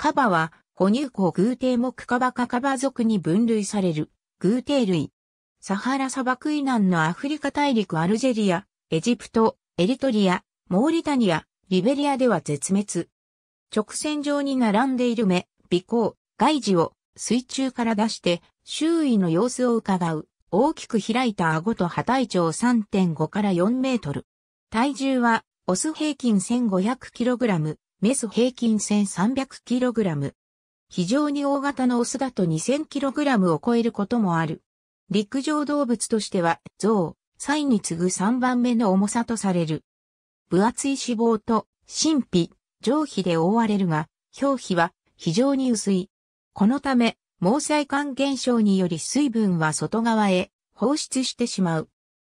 カバは、哺乳綱偶も目カバカカバ属に分類される、偶帝類。サハラ砂漠以南のアフリカ大陸アルジェリア、エジプト、エリトリア、モーリタニア、リベリアでは絶滅。直線上に並んでいる目、鼻孔、外耳を水中から出して周囲の様子を伺う。大きく開いた顎と歯体長3.5から4メートル。体重はオス平均 1500kg、メス平均 1300kg。非常に大型のオスだと 2000kg を超えることもある。陸上動物としては、象、サイに次ぐ3番目の重さとされる。分厚い脂肪と、神秘、上皮で覆われるが、表皮は非常に薄い。このため、毛細管現象により水分は外側へ放出してしまう。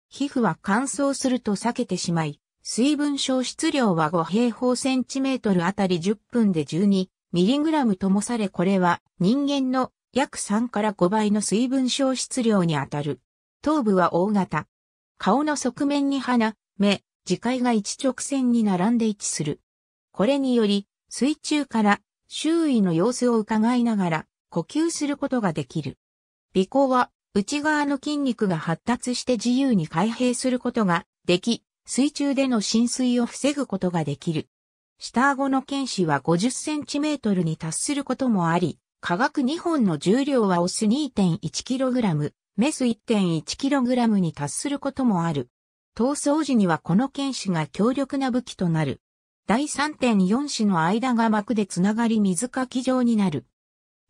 皮膚は乾燥すると裂けてしまい、水分消失量は5平方センチメートルあたり10分で12ミリグラムともされこれは人間の約3から5倍の水分消失量にあたる。頭部は大型。顔の側面に鼻、目、耳界が一直線に並んで位置する。これにより、水中から周囲の様子を伺いながら呼吸することができる。鼻孔は内側の筋肉が発達して自由に開閉することができ、水中での浸水を防ぐことができる。下顎の剣士は50センチメートルに達することもあり、化学2本の重量はオス 2.1kg、メス 1.1kg に達することもある。逃走時にはこの剣士が強力な武器となる。第3.4子の間が膜でつながり水かき状になる。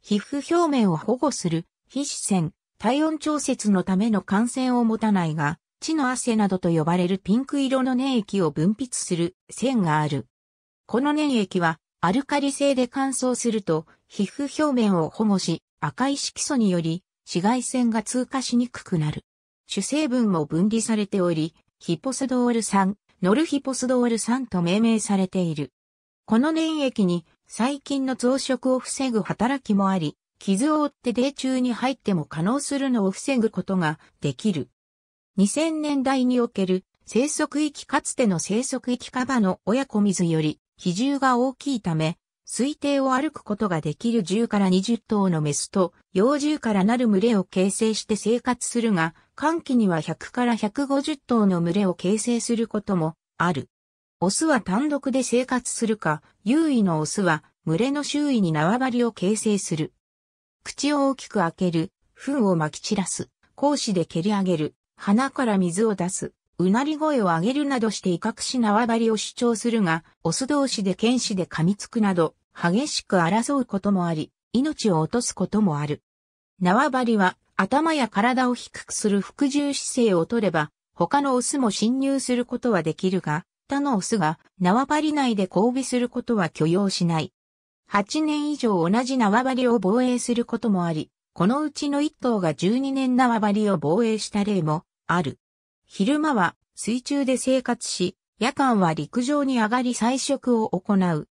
皮膚表面を保護する、皮脂腺、体温調節のための感染を持たないが、血の汗などと呼ばれるピンク色の粘液を分泌する線がある。この粘液はアルカリ性で乾燥すると皮膚表面を保護し赤い色素により紫外線が通過しにくくなる。主成分も分離されており、ヒポスドール酸、ノルヒポスドール酸と命名されている。この粘液に細菌の増殖を防ぐ働きもあり、傷を負って泥中に入っても可能するのを防ぐことができる。2000年代における生息域かつての生息域カバの親子水より比重が大きいため、推定を歩くことができる10から20頭のメスと幼獣からなる群れを形成して生活するが、寒気には100から150頭の群れを形成することもある。オスは単独で生活するか、優位のオスは群れの周囲に縄張りを形成する。口を大きく開ける、糞を撒き散らす、格子で蹴り上げる、鼻から水を出す、うなり声を上げるなどして威嚇し縄張りを主張するが、オス同士で剣士で噛みつくなど、激しく争うこともあり、命を落とすこともある。縄張りは、頭や体を低くする服従姿勢を取れば、他のオスも侵入することはできるが、他のオスが縄張り内で交尾することは許容しない。8年以上同じ縄張りを防衛することもあり、このうちの1頭が12年縄張りを防衛した例もある。昼間は水中で生活し、夜間は陸上に上がり採食を行う。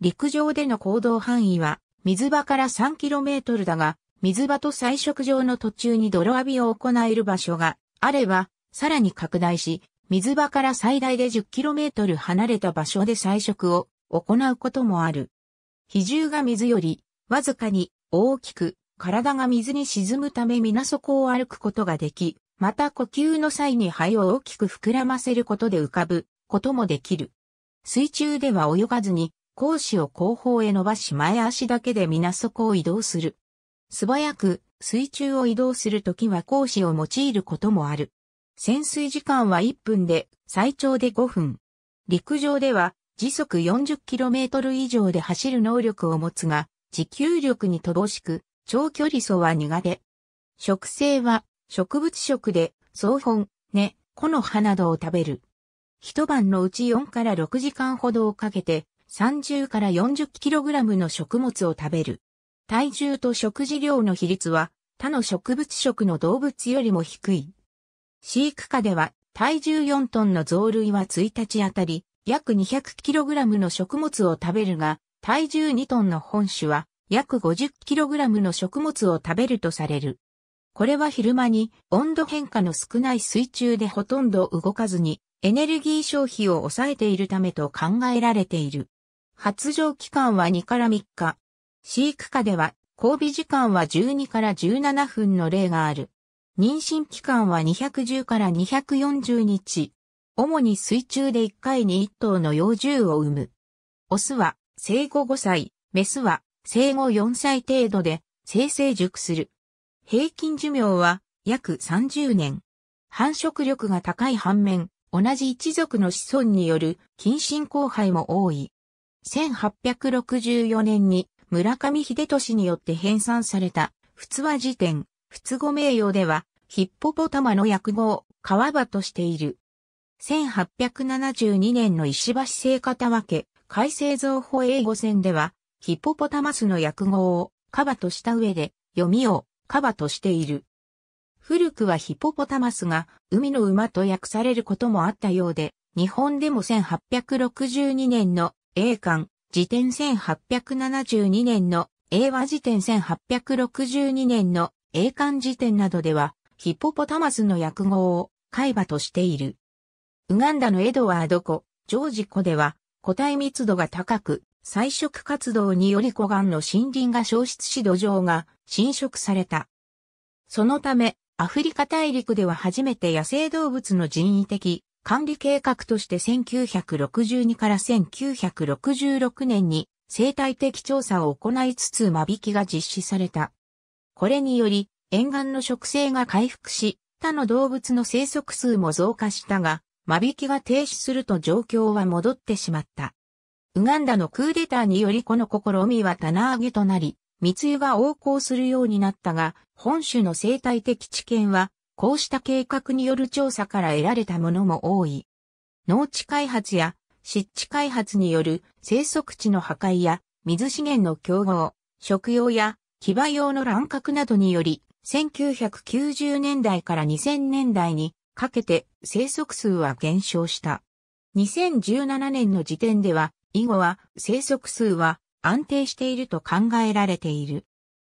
陸上での行動範囲は水場から 3km だが、水場と採食場の途中に泥浴びを行える場所があれば、さらに拡大し、水場から最大で 10km 離れた場所で採食を行うこともある。比重が水よりわずかに大きく体が水に沈むため水底を歩くことができ、また呼吸の際に肺を大きく膨らませることで浮かぶこともできる。水中では泳がずに、格子を後方へ伸ばし前足だけで水底を移動する。素早く水中を移動するときは格子を用いることもある。潜水時間は1分で、最長で5分。陸上では時速 40km 以上で走る能力を持つが、持久力に乏しく、長距離走は苦手。植生は植物食で、草本、根、木の葉などを食べる。一晩のうち4から6時間ほどをかけて、30から 40kg の食物を食べる。体重と食事量の比率は、他の植物食の動物よりも低い。飼育下では、体重4トンの増類は1日あたり、約 200kg の食物を食べるが、体重2トンの本種は、約 50kg の食物を食べるとされる。これは昼間に温度変化の少ない水中でほとんど動かずにエネルギー消費を抑えているためと考えられている。発情期間は2から3日。飼育下では交尾時間は12から17分の例がある。妊娠期間は210から240日。主に水中で1回に1頭の幼獣を産む。オスは生後5歳、メスは生後4歳程度で生成熟する。平均寿命は約30年。繁殖力が高い反面、同じ一族の子孫による近親交配も多い。1864年に村上秀俊によって編纂された、普通話辞典、普通語名誉では、ヒッポポタマの訳語を川場としている。1872年の石橋聖方分け、改正造法英語戦では、ヒッポポタマスの訳語をカバとした上で、読みをカバとしている。古くはヒポポタマスが海の馬と訳されることもあったようで、日本でも1862年の英館、辞典1872年の英和辞典1862年の英漢辞典などでは、ヒポポタマスの訳語を海馬としている。ウガンダのエドワード湖、ジョージ湖では、個体密度が高く、採食活動により湖岸の森林が消失し土壌が侵食された。そのため、アフリカ大陸では初めて野生動物の人為的管理計画として1962から1966年に生態的調査を行いつつ間引きが実施された。これにより、沿岸の植生が回復し、他の動物の生息数も増加したが、間引きが停止すると状況は戻ってしまった。ウガンダのクーデターによりこの試みは棚上げとなり、密輸が横行するようになったが、本種の生態的知見は、こうした計画による調査から得られたものも多い。農地開発や湿地開発による生息地の破壊や水資源の競合、食用や騎馬用の乱獲などにより、1990年代から2000年代にかけて生息数は減少した。2017年の時点では以後は生息数は安定していると考えられている。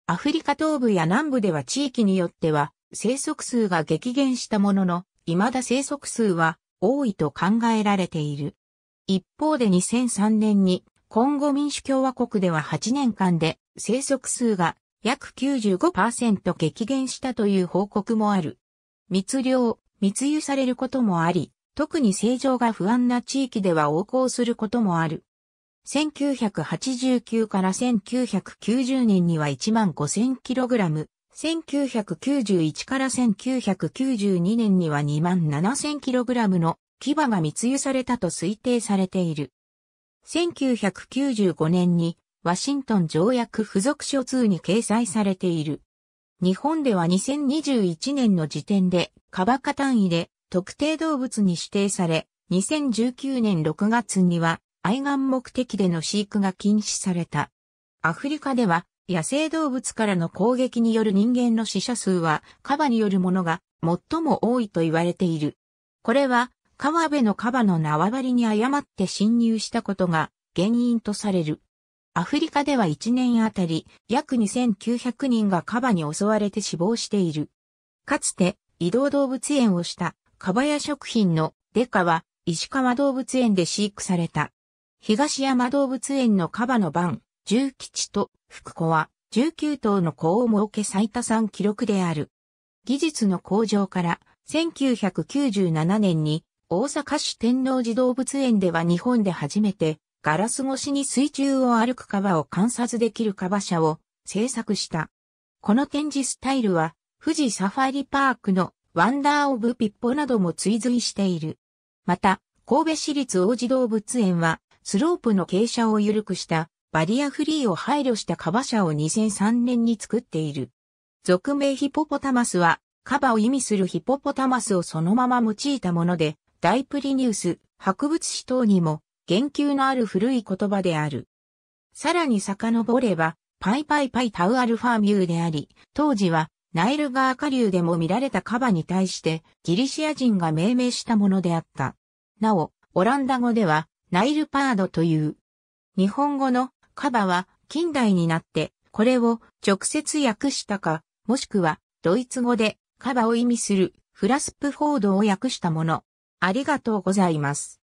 アフリカ東部や南部では地域によっては生息数が激減したものの、未だ生息数は多いと考えられている。一方で2003年にコンゴ民主共和国では8年間で生息数が約95%激減したという報告もある。密漁、密輸されることもあり、特に正常が不安な地域では横行することもある。1989から1990年には1万 5000kg、1991から1992年には2万 7000kg の牙が密輸されたと推定されている。1995年にワシントン条約付属書通に掲載されている。日本では2021年の時点で、カバカ単位で特定動物に指定され、2019年6月には愛玩目的での飼育が禁止された。アフリカでは野生動物からの攻撃による人間の死者数はカバによるものが最も多いと言われている。これは川辺のカバの縄張りに誤って侵入したことが原因とされる。アフリカでは1年あたり約2900人がカバに襲われて死亡している。かつて移動動物園をしたカバヤ食品のデカは石川動物園で飼育された。東山動物園のカバの番、重吉と福子は19頭の子を設け最多産記録である。技術の向上から1997年に大阪市天王寺動物園では日本で初めてガラス越しに水中を歩くカバを観察できるカバ車を制作した。この展示スタイルは富士サファリパークのワンダーオブピッポなども追随している。また、神戸市立王子動物園はスロープの傾斜を緩くしたバリアフリーを配慮したカバ車を2003年に作っている。俗名ヒポポタマスは、カバを意味するヒポポタマスをそのまま用いたもので、大プリニウス、博物誌等にも言及のある古い言葉である。さらに遡れば、パイパイパイタウアルファミューであり、当時はナイル川下流でも見られたカバに対してギリシア人が命名したものであった。なお、オランダ語ではナイルパードという。日本語のカバは近代になって、これを直接訳したか、もしくはドイツ語でカバを意味するフラスプフォードを訳したもの。ありがとうございます。